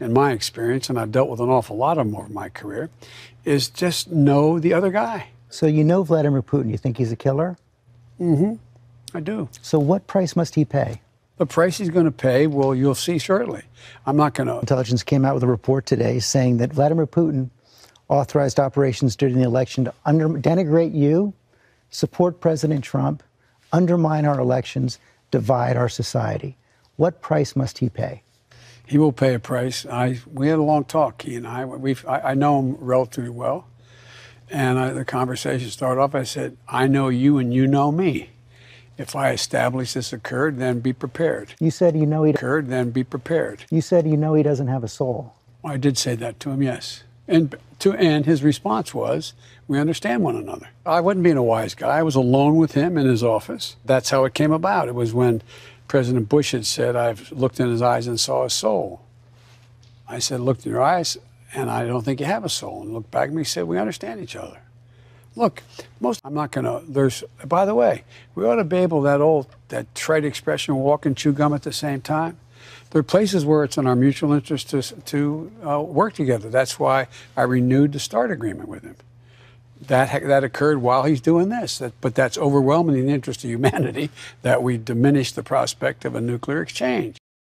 in my experience, and I've dealt with an awful lot of them over my career, is just know the other guy. So you know Vladimir Putin. You think he's a killer? Mm-hmm. I do. So what price must he pay? The price he's going to pay, well, you'll see shortly. I'm not going to. Intelligence came out with a report today saying that Vladimir Putin authorized operations during the election to under, denigrate you, support President Trump, undermine our elections, divide our society. What price must he pay? he will pay a price. I we had a long talk, he and I. we I, I know him relatively well, and I, the conversation started off. I said, "I know you, and you know me. If I establish this occurred, then be prepared." You said you know he occurred, then be prepared. You said you know he doesn't have a soul. I did say that to him, yes, and to and his response was, "We understand one another." I wasn't being a wise guy. I was alone with him in his office. That's how it came about. It was when President Bush had said, I've looked in his eyes and saw his soul. I said, looked in your eyes, and I don't think you have a soul. And looked back at me and said, we understand each other. Look, most, I'm not going to, there's, by the way, we ought to be able, that old, that trite expression, walk and chew gum at the same time. There are places where it's in our mutual interest to, to uh, work together. That's why I renewed the START agreement with him that that occurred while he's doing this. That, but that's overwhelming in the interest of humanity that we diminish the prospect of a nuclear exchange.